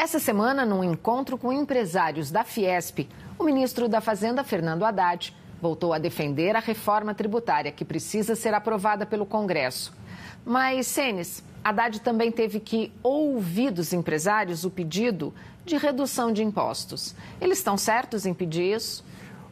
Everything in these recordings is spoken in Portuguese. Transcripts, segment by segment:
Essa semana, num encontro com empresários da Fiesp, o ministro da Fazenda, Fernando Haddad, voltou a defender a reforma tributária que precisa ser aprovada pelo Congresso. Mas, Senes, Haddad também teve que ouvir dos empresários o pedido de redução de impostos. Eles estão certos em pedir isso?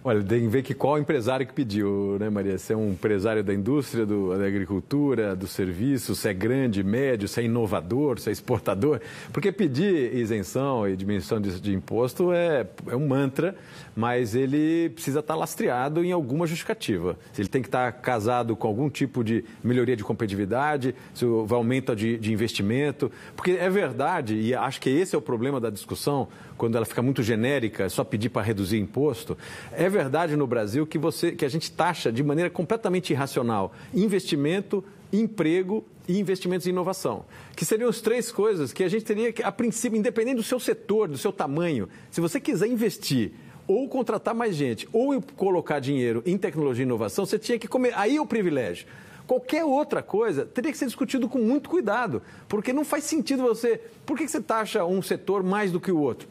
Olha, tem que ver que qual empresário que pediu, né, Maria? Se é um empresário da indústria, do, da agricultura, do serviço, se é grande, médio, se é inovador, se é exportador. Porque pedir isenção e diminuição de, de imposto é, é um mantra, mas ele precisa estar lastreado em alguma justificativa. Ele tem que estar casado com algum tipo de melhoria de competitividade, se houver aumento de, de investimento. Porque é verdade, e acho que esse é o problema da discussão, quando ela fica muito genérica, é só pedir para reduzir imposto. É verdade no Brasil que, você, que a gente taxa de maneira completamente irracional: investimento, emprego e investimentos em inovação, que seriam as três coisas que a gente teria que, a princípio, independente do seu setor, do seu tamanho, se você quiser investir ou contratar mais gente, ou colocar dinheiro em tecnologia e inovação, você tinha que comer. Aí é o privilégio. Qualquer outra coisa teria que ser discutido com muito cuidado, porque não faz sentido você. Por que você taxa um setor mais do que o outro?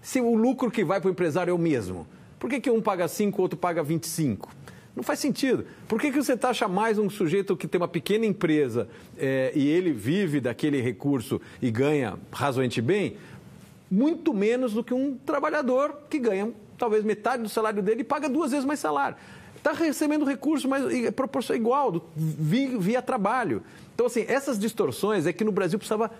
Se o lucro que vai para o empresário é o mesmo. Por que, que um paga 5, o outro paga 25? Não faz sentido. Por que, que você taxa mais um sujeito que tem uma pequena empresa é, e ele vive daquele recurso e ganha razoavelmente bem, muito menos do que um trabalhador que ganha talvez metade do salário dele e paga duas vezes mais salário? está recebendo recurso, mas proporção igual, do, via, via trabalho. Então, assim, essas distorções é que no Brasil precisava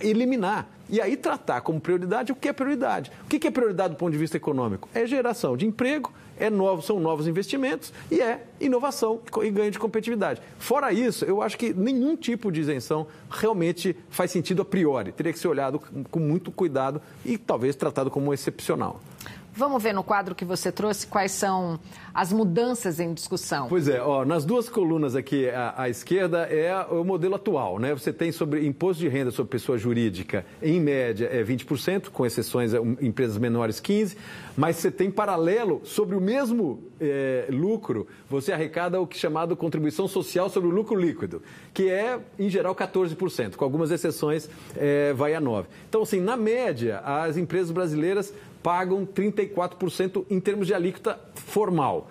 eliminar e aí tratar como prioridade o que é prioridade. O que é prioridade do ponto de vista econômico? É geração de emprego, é novo, são novos investimentos e é inovação e ganho de competitividade. Fora isso, eu acho que nenhum tipo de isenção realmente faz sentido a priori. Teria que ser olhado com muito cuidado e talvez tratado como excepcional. Vamos ver no quadro que você trouxe quais são as mudanças em discussão. Pois é, ó, nas duas colunas aqui à, à esquerda é o modelo atual, né? Você tem sobre imposto de renda sobre pessoa jurídica, em média é 20%, com exceções em é, empresas menores 15%, mas você tem paralelo sobre o mesmo é, lucro, você arrecada o que é chamado contribuição social sobre o lucro líquido, que é, em geral, 14%, com algumas exceções é, vai a 9%. Então, assim, na média, as empresas brasileiras pagam 34%. 34% em termos de alíquota formal.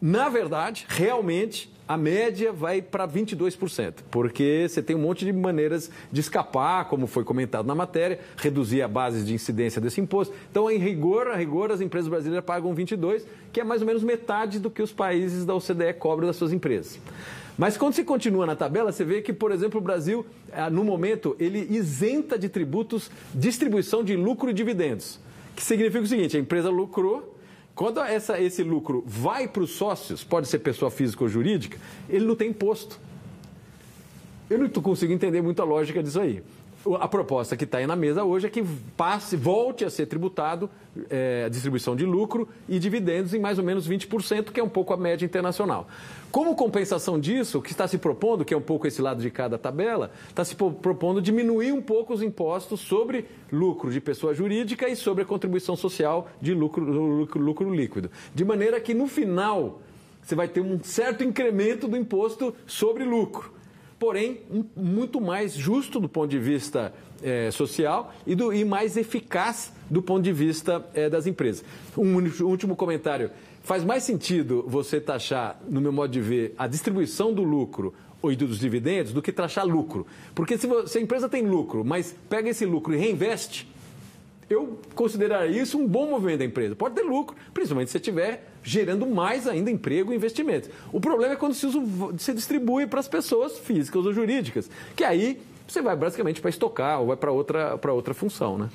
Na verdade, realmente, a média vai para 22%, porque você tem um monte de maneiras de escapar, como foi comentado na matéria, reduzir a base de incidência desse imposto. Então, em rigor, a rigor, as empresas brasileiras pagam 22, que é mais ou menos metade do que os países da OCDE cobram das suas empresas. Mas quando você continua na tabela, você vê que, por exemplo, o Brasil, eh, no momento, ele isenta de tributos distribuição de lucro e dividendos que significa o seguinte: a empresa lucrou. Quando essa, esse lucro vai para os sócios, pode ser pessoa física ou jurídica, ele não tem imposto. Eu não consigo entender muita lógica disso aí a proposta que está aí na mesa hoje é que passe, volte a ser tributado é, a distribuição de lucro e dividendos em mais ou menos 20%, que é um pouco a média internacional. Como compensação disso, o que está se propondo, que é um pouco esse lado de cada tabela, está se propondo diminuir um pouco os impostos sobre lucro de pessoa jurídica e sobre a contribuição social de lucro, lucro, lucro líquido. De maneira que, no final, você vai ter um certo incremento do imposto sobre lucro porém um, muito mais justo do ponto de vista é, social e, do, e, mais eficaz do ponto de vista é, das empresas. Um último comentário. Faz mais sentido você taxar, no meu modo de ver, a distribuição do lucro ou dos dividendos do que taxar lucro. Porque se, você, se a empresa tem lucro, mas pega esse lucro e reinveste, eu consideraria isso um bom movimento da empresa. Pode ter lucro, principalmente se estiver gerando mais ainda emprego e investimentos. O problema é quando se, usa, se distribui para as pessoas físicas ou jurídicas, que aí você vai basicamente para estocar ou vai para outra, outra função. Né?